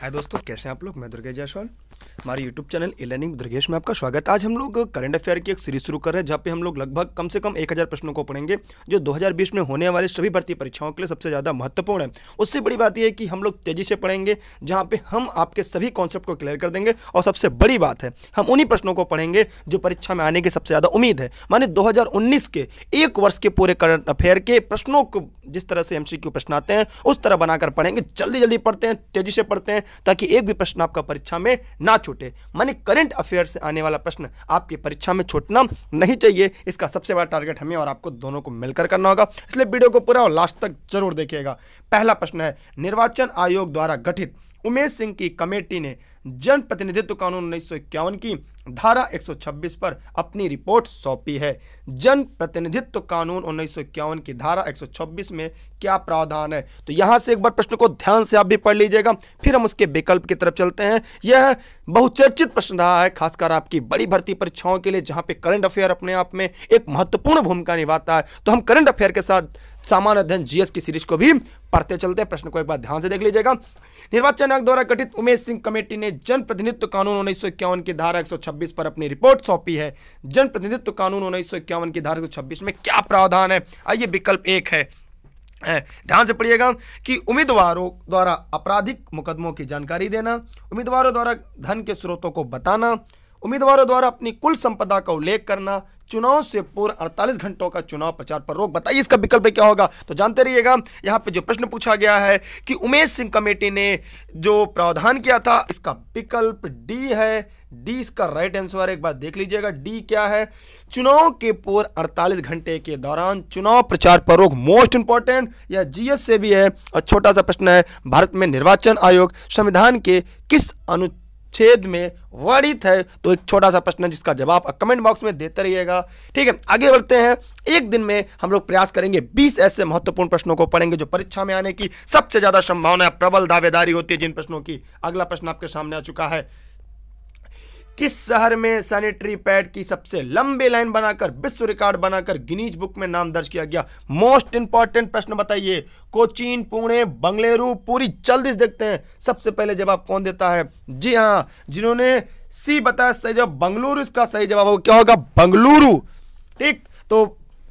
हाय दोस्तों कैसे हैं आप लोग मैं दुर्गा जायसवाल हमारे YouTube channel A learning Durgesh में आपका स्वागत आज हम लोग करंट अफेयर की एक सीरीज शुरू कर रहे हैं जहाँ पे हम लोग लगभग कम से कम एक हज़ार प्रश्नों को पढ़ेंगे जो 2020 में होने वाले सभी भर्ती परीक्षाओं के लिए सबसे ज़्यादा महत्वपूर्ण है उससे बड़ी बात यह है कि हम लोग तेजी से पढ़ेंगे जहाँ पे हम आपके सभी कॉन्सेप्ट को क्लियर कर देंगे और सबसे बड़ी बात है हम उन्हीं प्रश्नों को पढ़ेंगे जो परीक्षा में आने की सबसे ज़्यादा उम्मीद है माने दो के एक वर्ष के पूरे करंट अफेयर के प्रश्नों को जिस तरह से एम प्रश्न आते हैं उस तरह बनाकर पढ़ेंगे जल्दी जल्दी पढ़ते हैं तेजी से पढ़ते हैं ताकि एक भी प्रश्न आपका परीक्षा में ना छूटे मानी करंट अफेयर से आने वाला प्रश्न आपकी परीक्षा में छूटना नहीं चाहिए इसका सबसे बड़ा टारगेट हमें और आपको दोनों को मिलकर करना होगा इसलिए वीडियो को पूरा और लास्ट तक जरूर देखिएगा पहला प्रश्न है निर्वाचन आयोग द्वारा गठित उमेश सिंह की कमेटी ने जनप्रतिनिधित्व कानून उन्नीस की धारा 126 पर अपनी रिपोर्ट सौंपी है जन प्रतिनिधित्व कानून उन्नीस की धारा 126 में क्या प्रावधान है तो यहां से एक बार प्रश्न को ध्यान से आप भी पढ़ लीजिएगा फिर हम उसके विकल्प की तरफ चलते हैं यह बहुचर्चित प्रश्न रहा है खासकर आपकी बड़ी भर्ती परीक्षाओं के लिए जहां पे करंट अफेयर अपने आप में एक महत्वपूर्ण भूमिका निभाता है तो हम करंट अफेयर के साथ सामान्य अध्ययन जीएस की सीरीज को भी पढ़ते चलते प्रश्न को एक बार ध्यान से देख लीजिएगा निर्वाचन आयोग द्वारा गठित उमेश सिंह कमेटी ने जनप्रतिनिधित्व कानून उन्नीस सौ की धारा 126 पर अपनी रिपोर्ट सौंपी है जनप्रतिनिधित्व कानून उन्नीस सौ की धारा 126 में क्या प्रावधान है आइए विकल्प एक है ध्यान से पढ़िएगा कि उम्मीदवारों द्वारा आपराधिक मुकदमों की जानकारी देना उम्मीदवारों द्वारा धन के स्रोतों को बताना उम्मीदवारों द्वारा अपनी कुल संपदा का उल्लेख करना चुनाव से पूर्व 48 घंटों का चुनाव प्रचार पर रोक बताइए इसका विकल्प क्या होगा तो जानते रहिएगा यहाँ पे जो प्रश्न पूछा गया है कि उमेश सिंह कमेटी ने जो प्रावधान किया था इसका विकल्प डी है डी इसका राइट आंसर एक बार देख लीजिएगा डी क्या है चुनाव के पूर्व 48 घंटे के दौरान चुनाव प्रचार पर रोक मोस्ट इंपॉर्टेंट या जीएस से भी है और छोटा सा प्रश्न है भारत में निर्वाचन आयोग संविधान के किस अनु छेद में वर्णित है तो एक छोटा सा प्रश्न जिसका जवाब आप कमेंट बॉक्स में देते रहिएगा ठीक है आगे बढ़ते हैं एक दिन में हम लोग प्रयास करेंगे 20 ऐसे महत्वपूर्ण प्रश्नों को पढ़ेंगे जो परीक्षा में आने की सबसे ज़्यादा संभावना प्रबल दावेदारी होती है जिन प्रश्नों की अगला प्रश्न आपके सामने आ चुका है किस शहर में सैनिटरी पैड की सबसे लंबी लाइन बनाकर विश्व रिकॉर्ड बनाकर गिनीज बुक में नाम दर्ज किया गया मोस्ट इंपॉर्टेंट प्रश्न बताइए कोचीन पुणे बंगलेरू पूरी जल्दी से देखते हैं सबसे पहले जवाब कौन देता है जी हाँ जिन्होंने सी बताया सही जवाब बंगलुरु इसका सही जवाब होगा क्या होगा बंगलुरु ठीक तो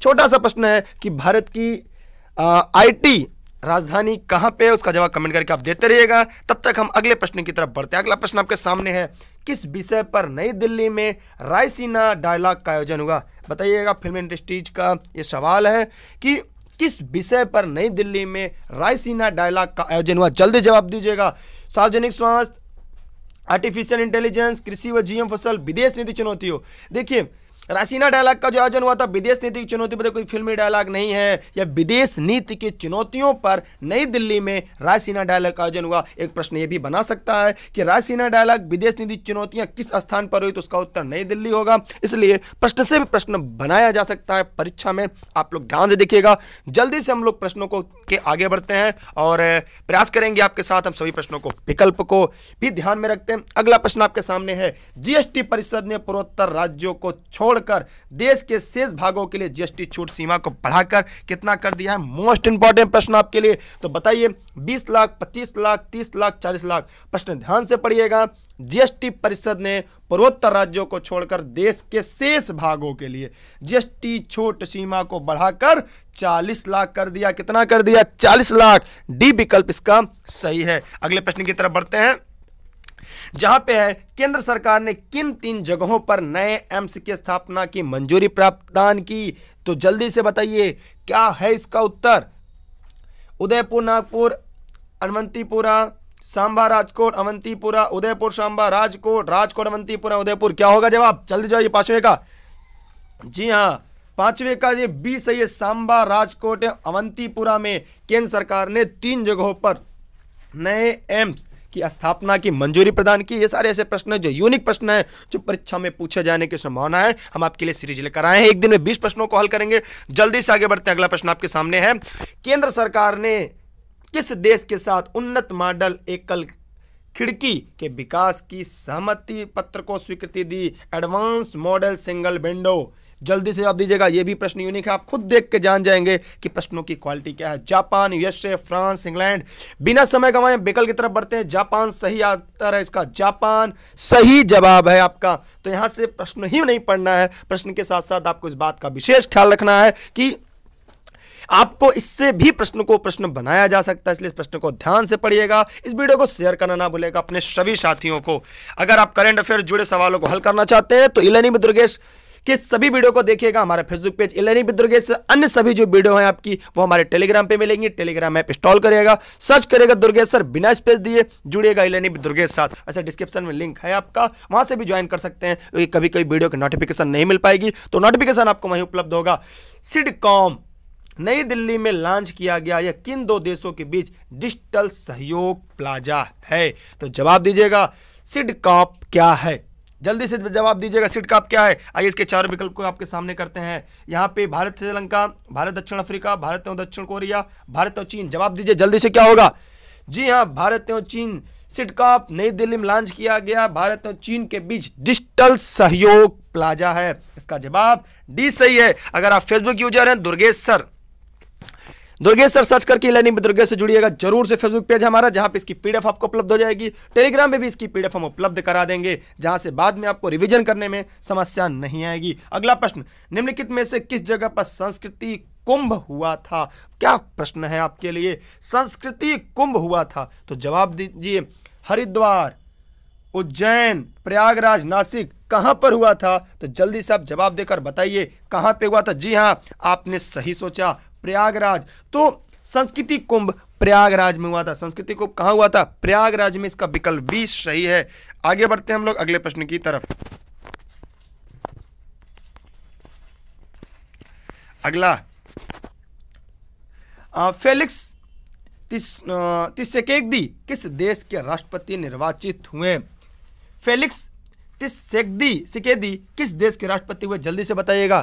छोटा सा प्रश्न है कि भारत की आईटी राजधानी कहां पे उसका जवाब कमेंट करके आप देते रहिएगा तब तक हम अगले प्रश्न की तरफ बढ़ते हैं अगला प्रश्न आपके सामने है किस विषय पर नई दिल्ली में रायसीना डायलॉग का आयोजन हुआ बताइएगा फिल्म इंडस्ट्रीज का ये सवाल है कि किस विषय पर नई दिल्ली में रायसीना डायलॉग का आयोजन हुआ जल्दी जवाब दीजिएगा सार्वजनिक स्वास्थ्य आर्टिफिशियल इंटेलिजेंस कृषि व जीएम फसल विदेश नीति चुनौतियों देखिए रासीना डायलॉग का जो आयोजन हुआ था विदेश नीति की चुनौती पर तो कोई फिल्मी डायलॉग नहीं है या विदेश नीति की चुनौतियों पर नई दिल्ली में रायसीना डायलॉग का आयोजन हुआ एक प्रश्न ये भी बना सकता है कि रायसीना डायलॉग विदेश नीति चुनौतियां किस स्थान पर हुई तो उसका उत्तर नई दिल्ली होगा इसलिए प्रश्न से भी प्रश्न बनाया जा सकता है परीक्षा में आप लोग ध्यान से देखिएगा जल्दी से हम लोग प्रश्नों को के आगे बढ़ते हैं और प्रयास करेंगे आपके साथ हम सभी प्रश्नों को विकल्प को भी ध्यान में रखते हैं अगला प्रश्न आपके सामने है जीएसटी परिषद ने पूर्वोत्तर राज्यों को छोड़ छोड़कर देश के शेष भागों के लिए जीएसटी छूट सीमा को बढ़ाकर कितना कर दिया है मोस्ट इंपॉर्टेंट प्रश्न आपके लिए तो बताइए 20 लाख 25 लाख 30 लाख 40 लाख प्रश्न ध्यान से पढ़िएगा जीएसटी परिषद ने पूर्वोत्तर राज्यों को छोड़कर देश के शेष भागों के लिए जीएसटी छूट सीमा को बढ़ाकर 40 लाख कर दिया कितना कर दिया 40 लाख डी विकल्प इसका सही है अगले प्रश्न की तरफ बढ़ते हैं जहां पे है केंद्र सरकार ने किन तीन जगहों पर नए एम्स की स्थापना की मंजूरी प्राप्त की तो जल्दी से बताइए क्या है इसका उत्तर उदयपुर नागपुर अनवंतीपुरा सांबा राजकोट अवंतीपुरा उदयपुर सांबा राजकोट राजकोट अवंतीपुरा उदयपुर क्या होगा जवाब जल्दी जाइए पांचवे का जी हाँ पांचवे का ये बी सही है सांबा राजकोट अवंतीपुरा में केंद्र सरकार ने तीन जगहों पर नए एम्स की स्थापना की मंजूरी प्रदान की ये सारे ऐसे प्रश्न है जो यूनिक प्रश्न है जो परीक्षा में पूछे जाने की संभावना है हम आपके लिए सीरीज लेकर आए हैं एक दिन में बीस प्रश्नों को हल करेंगे जल्दी से आगे बढ़ते हैं अगला प्रश्न आपके सामने है केंद्र सरकार ने किस देश के साथ उन्नत मॉडल एकल खिड़की के विकास की सहमति पत्र को स्वीकृति दी एडवांस मॉडल सिंगल विंडो जल्दी से जवाब दीजिएगा ये भी प्रश्न यूनिक है आप खुद देख के जान जाएंगे कि प्रश्नों की क्वालिटी क्या है जापान यूएसए फ्रांस इंग्लैंड बिना समय गवाए बेकल की तरफ बढ़ते हैं जापान सही आता है इसका जापान सही जवाब है आपका तो यहां से प्रश्न ही नहीं पढ़ना है प्रश्न के साथ साथ आपको इस बात का विशेष ख्याल रखना है कि आपको इससे भी प्रश्न को प्रश्न बनाया जा सकता है इसलिए इस प्रश्न को ध्यान से पढ़िएगा इस वीडियो को शेयर करना ना भूलेगा अपने सभी साथियों को अगर आप करंट अफेयर जुड़े सवालों को हल करना चाहते हैं तो इलेनी में दुर्गेश कि सभी वीडियो को देखिएगा हमारे फेसबुक पेज इलेनी दुर्गेश अन्य सभी जो वीडियो हैं आपकी वो हमारे टेलीग्राम पे मिलेंगी टेलीग्राम ऐप इंस्टॉल करेगा सर्च करेगा दुर्गेश सर बिना स्पेस दिए जुड़िएगा इलेनी दुर्गेश साथ अच्छा डिस्क्रिप्शन में लिंक है आपका वहां से भी ज्वाइन कर सकते हैं क्योंकि तो कभी कभी वीडियो की नोटिफिकेशन नहीं मिल पाएगी तो नोटिफिकेशन आपको वहीं उपलब्ध होगा सिडकॉम नई दिल्ली में लॉन्च किया गया यह किन दो देशों के बीच डिजिटल सहयोग प्लाजा है तो जवाब दीजिएगा सिडकॉप क्या है जल्दी से जवाब दीजिएगा सीट का आप क्या है आइए इसके चार विकल्प को आपके सामने करते हैं यहाँ पे भारत श्रीलंका भारत दक्षिण अफ्रीका भारत एवं दक्षिण कोरिया भारत और चीन जवाब दीजिए जल्दी से क्या होगा जी हाँ भारत एवं चीन सिटकॉप नई दिल्ली में लॉन्च किया गया भारत और चीन के बीच डिजिटल सहयोग प्लाजा है इसका जवाब डी सही है अगर आप फेसबुक यूजर हैं दुर्गेश सर दुर्गेश सर्च करके लर्निंग में दुर्गेश से जुड़िएगा जरूर से फेसबुक पेज हमारा जहां पे इसकी पीडीएफ आपको उपलब्ध हो जाएगी टेलीग्राम पे भी इसकी पीडीएफ हम उपलब्ध करा देंगे जहां से बाद में आपको रिवीजन करने में समस्या नहीं आएगी अगला प्रश्न निम्नलिखित में से किस जगह पर संस्कृति कुंभ हुआ था क्या प्रश्न है आपके लिए संस्कृति कुंभ हुआ था तो जवाब दीजिए हरिद्वार उज्जैन प्रयागराज नासिक कहां पर हुआ था तो जल्दी से आप जवाब देकर बताइए कहां पे हुआ था जी हाँ आपने सही सोचा प्रयागराज तो संस्कृति कुंभ प्रयागराज में हुआ था संस्कृति कुंभ कहाँ हुआ था प्रयागराज में इसका विकल्प भी सही है आगे बढ़ते हैं हम लोग अगले प्रश्न की तरफ अगला आ, फेलिक्स तिस दी किस देश के राष्ट्रपति निर्वाचित हुए फेलिक्स तिसेकदी सिकेदी किस देश के राष्ट्रपति हुए जल्दी से बताइएगा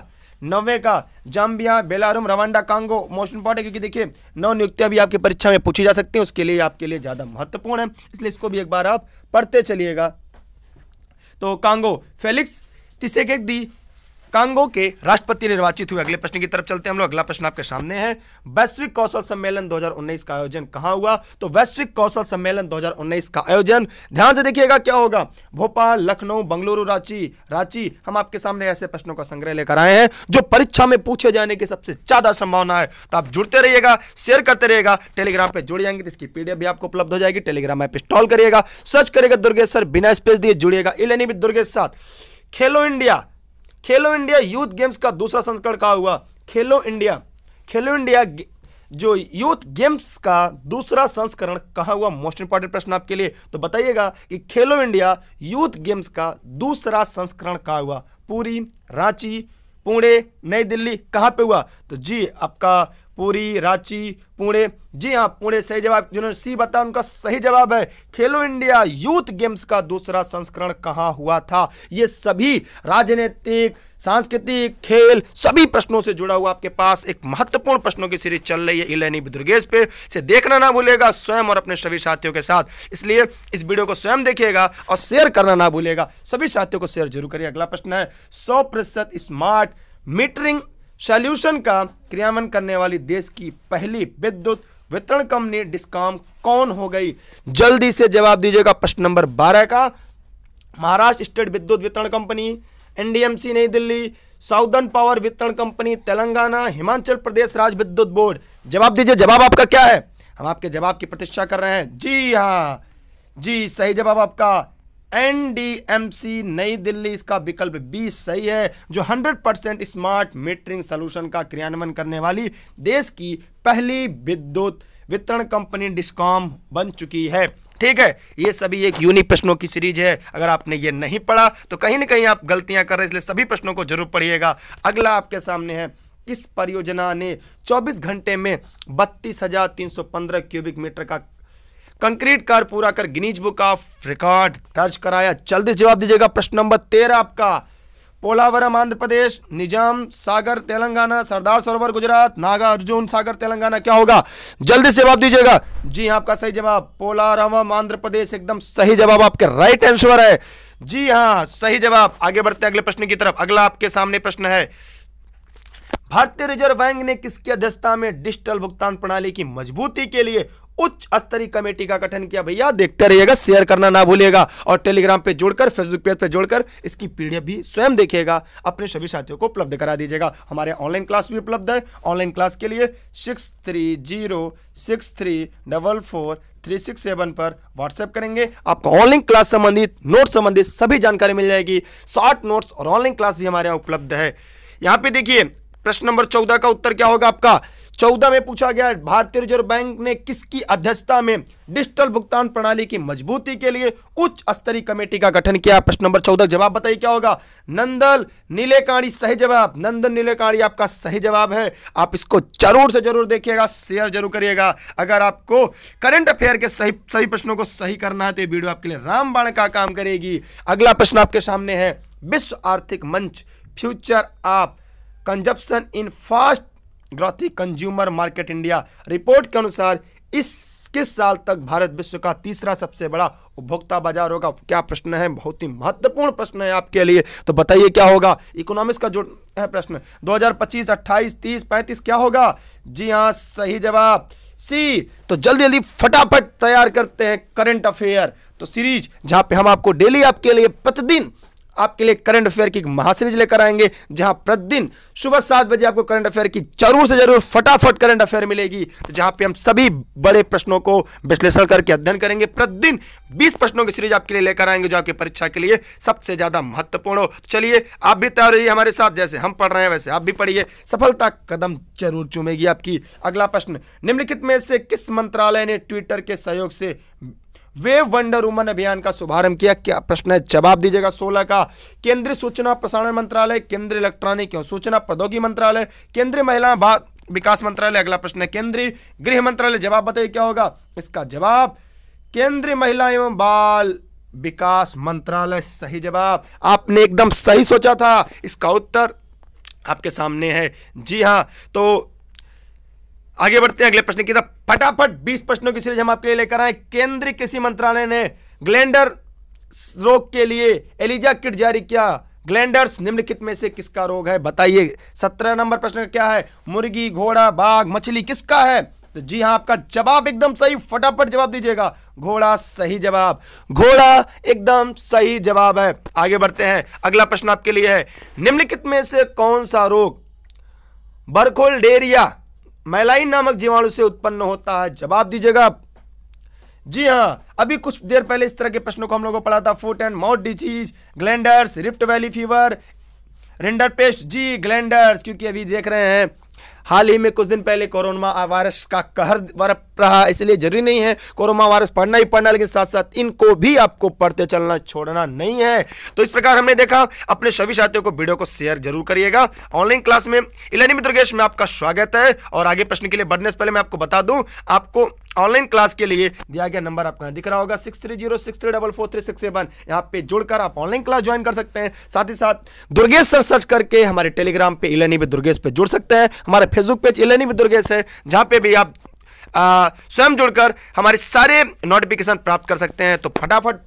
नवे का जाम्बिया बेलारूम रवांडा कांगो मोस्ट इंपॉर्टेंट क्योंकि देखिए नौ नियुक्तियां भी आपकी परीक्षा में पूछी जा सकती हैं उसके लिए आपके लिए ज़्यादा महत्वपूर्ण है इसलिए इसको भी एक बार आप पढ़ते चलिएगा तो कांगो फेलिक्स तिसेकेक दी कांगो के राष्ट्रपति निर्वाचित हुए अगले प्रश्न की तरफ चलते हैं हम लोग अगला प्रश्न आपके सामने है वैश्विक कौशल सम्मेलन 2019 का आयोजन कहां हुआ तो वैश्विक कौशल सम्मेलन 2019 का आयोजन ध्यान से देखिएगा क्या होगा भोपाल लखनऊ बंगलुरु रांची रांची हम आपके सामने ऐसे प्रश्नों का संग्रह लेकर आए हैं जो परीक्षा में पूछे जाने की सबसे ज्यादा संभावना है तो आप जुड़ते रहिएगा शेयर करते रहिएगा टेलीग्राम पर जुड़ जाएंगे इसकी पीडीएफ भी आपको उपलब्ध हो जाएगी टेलीग्राम ऐप इंस्टॉल करिएगा सर्च करेगा दुर्गेश सर बिना स्पेस दिए जुड़िएगा इलेनी भी दुर्गेश साथ खेलो इंडिया खेलो इंडिया यूथ गेम्स का दूसरा संस्करण कहा हुआ खेलो इंडिया खेलो इंडिया जो यूथ गेम्स का दूसरा संस्करण कहा हुआ मोस्ट इंपॉर्टेंट प्रश्न आपके लिए तो बताइएगा कि खेलो इंडिया यूथ गेम्स का दूसरा संस्करण कहा हुआ पूरी रांची पुणे नई दिल्ली कहाँ पे हुआ तो जी आपका पूरी रांची पुणे जी हाँ पुणे सही जवाब जिन्होंने सी बताया उनका सही जवाब है खेलो इंडिया यूथ गेम्स का दूसरा संस्करण कहाँ हुआ था ये सभी राजनीतिक सांस्कृतिक खेल सभी प्रश्नों से जुड़ा हुआ आपके पास एक महत्वपूर्ण प्रश्नों की सीरीज चल रही है इलेनी दुर्गेश पे से देखना ना भूलेगा स्वयं और अपने सभी साथियों के साथ इसलिए इस वीडियो को स्वयं देखिएगा और शेयर करना ना भूलेगा सभी साथियों को शेयर जरूर करिए अगला प्रश्न है सौ प्रतिशत स्मार्ट मीटरिंग सॉल्यूशन का क्रियान्वयन करने वाली देश की पहली विद्युत वितरण कंपनी डिस्कॉम कौन हो गई जल्दी से जवाब दीजिएगा प्रश्न नंबर बारह का महाराष्ट्र स्टेट विद्युत वितरण कंपनी एनडीएमसी नई दिल्ली साउदर्न पावर वितरण कंपनी तेलंगाना हिमाचल प्रदेश राज्य विद्युत बोर्ड जवाब दीजिए जवाब आपका क्या है हम आपके जवाब की प्रतीक्षा कर रहे हैं जी हाँ जी सही जवाब आपका एनडीएमसी नई दिल्ली इसका विकल्प बी सही है जो 100 परसेंट स्मार्ट मीटरिंग सोल्यूशन का क्रियान्वयन करने वाली देश की पहली विद्युत वितरण कंपनी डिस्कॉम बन चुकी है ठीक है ये सभी एक यूनिक प्रश्नों की सीरीज है अगर आपने ये नहीं पढ़ा तो कहीं ना कहीं आप गलतियां कर रहे हैं इसलिए सभी प्रश्नों को जरूर पढ़िएगा अगला आपके सामने है किस परियोजना ने 24 घंटे में बत्तीस हजार तीन सौ पंद्रह क्यूबिक मीटर का कंक्रीट कार्य पूरा कर गिनीज बुक ऑफ रिकॉर्ड दर्ज कराया जल्दी जवाब दीजिएगा प्रश्न नंबर तेरह आपका पोलावरम आंध्र प्रदेश निजाम सागर तेलंगाना सरदार सरोवर गुजरात नागा अर्जुन सागर तेलंगाना क्या होगा जल्दी से जवाब दीजिएगा जी हाँ आपका सही जवाब पोलावरम आंध्र प्रदेश एकदम सही जवाब आपके राइट आंसर है जी हाँ सही जवाब आगे बढ़ते अगले प्रश्न की तरफ अगला आपके सामने प्रश्न है भारतीय रिजर्व बैंक ने किसकी अध्यक्षता में डिजिटल भुगतान प्रणाली की मजबूती के लिए उच्च स्तरीय कमेटी का गठन किया भैया देखते रहिएगा शेयर करना ना भूलिएगा और टेलीग्राम पे जोड़कर फेसबुक पेज पे जोड़कर इसकी पीडीएफ भी स्वयं देखिएगा अपने सभी साथियों को उपलब्ध करा दीजिएगा हमारे ऑनलाइन क्लास भी उपलब्ध है ऑनलाइन क्लास के लिए six three zero six three double four three six seven पर व्हाट्सएप करेंगे आपको ऑनलाइन क्लास संबंधित नोट संबंधित सभी जानकारी मिल जाएगी शॉर्ट नोट्स और ऑनलाइन क्लास भी हमारे यहाँ उपलब्ध है यहाँ पे देखिए प्रश्न नंबर चौदह का उत्तर क्या होगा आपका चौदह में पूछा गया भारतीय रिजर्व बैंक ने किसकी अध्यक्षता में डिजिटल भुगतान प्रणाली की मजबूती के लिए उच्च स्तरीय कमेटी का गठन किया प्रश्न नंबर चौदह जवाब बताइए क्या होगा नंदल नीलेकाणी सही जवाब नंदन नीलेकाणी आपका सही जवाब है आप इसको जरूर से जरूर देखिएगा शेयर जरूर करिएगा अगर आपको करंट अफेयर के सही सही प्रश्नों को सही करना है तो ये वीडियो आपके लिए रामबाण का काम करेगी अगला प्रश्न आपके सामने है विश्व आर्थिक मंच future of consumption in fast growing consumer market India report के अनुसार इस किस साल तक भारत विश्व का तीसरा सबसे बड़ा उपभोक्ता बाजार होगा क्या प्रश्न है बहुत ही महत्वपूर्ण प्रश्न है आपके लिए तो बताइए क्या होगा इकोनॉमिक्स का जो है प्रश्न 2025 28 30 35 क्या होगा जी हाँ सही जवाब सी तो जल्दी जल्दी फटाफट तैयार करते हैं करंट अफेयर तो सीरीज जहां पे हम आपको डेली आपके लिए प्रतिदिन आपके लिए करंट अफेयर की एक महासीरीज लेकर आएंगे जहां प्रतिदिन सुबह सात बजे आपको करंट अफेयर की जरूर से जरूर फटाफट करंट अफेयर मिलेगी जहां पे हम सभी बड़े प्रश्नों को विश्लेषण करके अध्ययन करेंगे प्रतिदिन बीस प्रश्नों की सीरीज आपके लिए लेकर आएंगे जो आपकी परीक्षा के लिए सबसे ज्यादा महत्वपूर्ण हो तो चलिए आप भी तैयार रहिए हमारे साथ जैसे हम पढ़ रहे हैं वैसे आप भी पढ़िए सफलता कदम जरूर चूमेगी आपकी अगला प्रश्न निम्नलिखित में से किस मंत्रालय ने ट्विटर के सहयोग से वेव वंडर वुमन अभियान का शुभारंभ किया क्या प्रश्न है जवाब दीजिएगा सोलह का केंद्रीय सूचना प्रसारण मंत्रालय केंद्रीय इलेक्ट्रॉनिक एवं सूचना प्रौद्योगिकी मंत्रालय केंद्रीय महिला विकास मंत्रालय अगला प्रश्न है केंद्रीय गृह मंत्रालय जवाब बताइए क्या होगा इसका जवाब केंद्रीय महिला एवं बाल विकास मंत्रालय सही जवाब आपने एकदम सही सोचा था इसका उत्तर आपके सामने है जी हाँ तो आगे बढ़ते हैं अगले प्रश्न की तरफ फटाफट 20 प्रश्नों की सीरीज हम आपके लिए लेकर आए केंद्रीय कृषि मंत्रालय ने ग्लैंडर रोग के लिए एलिजा किट जारी किया ग्लैंडर्स निम्नलिखित में से किसका रोग है बताइए सत्रह नंबर प्रश्न क्या है मुर्गी घोड़ा बाघ मछली किसका है तो जी हाँ आपका जवाब एकदम सही फटाफट जवाब दीजिएगा घोड़ा सही जवाब घोड़ा एकदम सही जवाब है आगे बढ़ते हैं अगला प्रश्न आपके लिए है निम्नलिखित में से कौन सा रोग बरखोल डेरिया मैलाइन नामक जीवाणु से उत्पन्न होता है जवाब दीजिएगा जी हाँ अभी कुछ देर पहले इस तरह के प्रश्नों को हम लोगों को पढ़ा था foot and mouth disease glanders rift valley fever rinderpest जी ग्लैंडर्स क्योंकि अभी देख रहे हैं हाल ही में कुछ दिन पहले कोरोना वायरस का कहर बरप रहा इसलिए जरूरी नहीं है कोरोना वायरस पढ़ना ही पढ़ना लेकिन साथ साथ इनको भी आपको पढ़ते चलना छोड़ना नहीं है तो इस प्रकार हमने देखा अपने सभी साथियों को वीडियो को शेयर जरूर करिएगा ऑनलाइन क्लास में इलानी मित्र में आपका स्वागत है और आगे प्रश्न के लिए बढ़ने से पहले मैं आपको बता दूं आपको ऑनलाइन क्लास के लिए दिया गया नंबर आपका दिख रहा होगा six three zero six three double four three six seven यहाँ पे जुड़कर आप ऑनलाइन क्लास ज्वाइन कर सकते हैं साथ ही साथ दुर्गेश सर सर्च करके हमारे टेलीग्राम पे इलेनी भी दुर्गेश पे जुड़ सकते हैं हमारे फेसबुक पेज इलेनी भी दुर्गेश है जहाँ पे भी आप स्वयं जुड़कर हमारे सारे नोटिफिकेशन प्राप्त कर सकते हैं तो फटाफट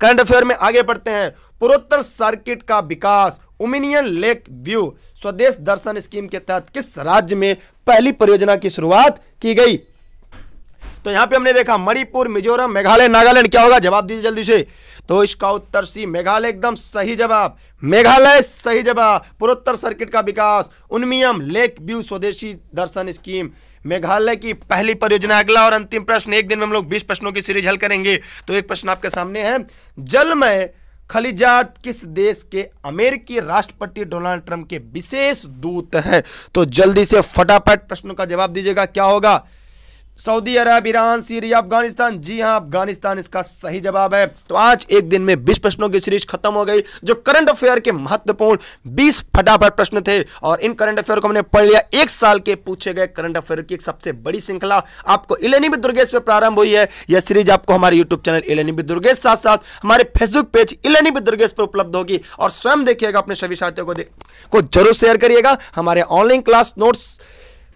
करंट अफेयर में आगे बढ़ते हैं पूर्वोत्तर सर्किट का विकास उमिनियन लेक व्यू स्वदेश दर्शन स्कीम के तहत किस राज्य में पहली परियोजना की शुरुआत की गई तो यहां पे हमने देखा मणिपुर मिजोरम मेघालय नागालैंड क्या होगा जवाब दीजिए जल्दी से तो इसका उत्तर सी मेघालय एकदम सही जवाब मेघालय सही जवाब पूर्वोत्तर सर्किट का विकास उन्मियम लेक व्यू स्वदेशी दर्शन स्कीम मेघालय की पहली परियोजना अगला और अंतिम प्रश्न एक दिन में हम लोग बीस प्रश्नों की सीरीज हल करेंगे तो एक प्रश्न आपके सामने है जलमय खलिजात किस देश के अमेरिकी राष्ट्रपति डोनाल्ड ट्रंप के विशेष दूत हैं तो जल्दी से फटाफट प्रश्नों का जवाब दीजिएगा क्या होगा Saudi Arab Iran Syria Afghanistan जी हाँ अफगानिस्तान इसका सही जवाब है तो आज एक दिन में 20 प्रश्नों की सीरीज खत्म हो गई जो करंट अफेयर के महत्वपूर्ण 20 फटाफट प्रश्न थे और इन करंट अफेयर को हमने पढ़ लिया एक साल के पूछे गए करंट अफेयर की एक सबसे बड़ी श्रृंखला आपको इलेनिबी दुर्गेश पे प्रारंभ हुई है यह सीरीज आपको हमारे यूट्यूब चैनल इलेनिबी दुर्गेश साथ साथ हमारे फेसबुक पेज इलेनिबी दुर्गेश पर उपलब्ध होगी और स्वयं देखिएगा अपने सभी साथियों को को जरूर शेयर करिएगा हमारे ऑनलाइन क्लास नोट्स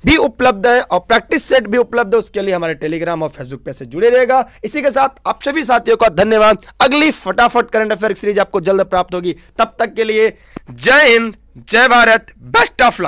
भी उपलब्ध है और प्रैक्टिस सेट भी उपलब्ध है उसके लिए हमारे टेलीग्राम और फेसबुक पे से जुड़े रहेगा इसी के साथ आप सभी साथियों का धन्यवाद अगली फटाफट करंट अफेयर सीरीज आपको जल्द प्राप्त होगी तब तक के लिए जय हिंद जय भारत बेस्ट ऑफ लक